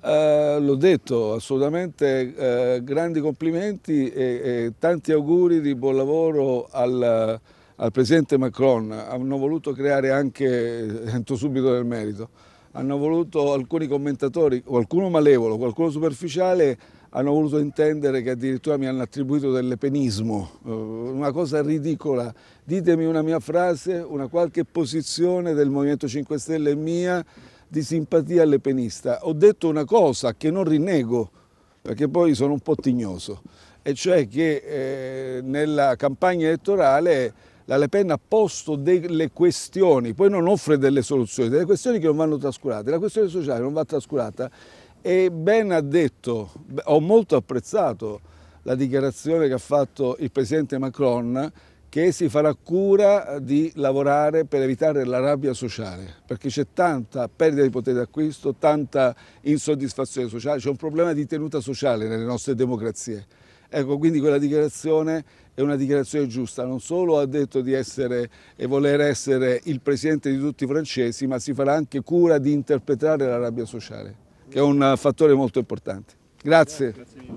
Eh, l'ho detto, assolutamente eh, grandi complimenti e, e, tanti auguri di buon lavoro al, al Presidente Macron. Hanno voluto creare anche, eh, sento subito nel merito, hanno voluto alcuni commentatori, qualcuno malevolo, qualcuno superficiale, hanno voluto intendere che addirittura mi hanno attribuito dell'epenismo, eh, una cosa ridicola. Ditemi una mia frase, una qualche posizione del Movimento 5 Stelle mia di simpatia lepenista, ho detto una cosa che non rinnego, perché poi sono un po' tignoso, e cioè che eh, nella campagna elettorale la Le Pen ha posto delle questioni, poi non offre delle soluzioni, delle questioni che non vanno trascurate, la questione sociale non va trascurata e ben ha detto, ho molto apprezzato la dichiarazione che ha fatto il Presidente Macron che si farà cura di lavorare per evitare la rabbia sociale, perché c'è tanta perdita di potere d'acquisto, tanta insoddisfazione sociale, c'è un problema di tenuta sociale nelle nostre democrazie. Ecco, quindi quella dichiarazione è una dichiarazione giusta, non solo ha detto di essere e voler essere il presidente di tutti i francesi, ma si farà anche cura di interpretare la rabbia sociale, che è un fattore molto importante. Grazie. Grazie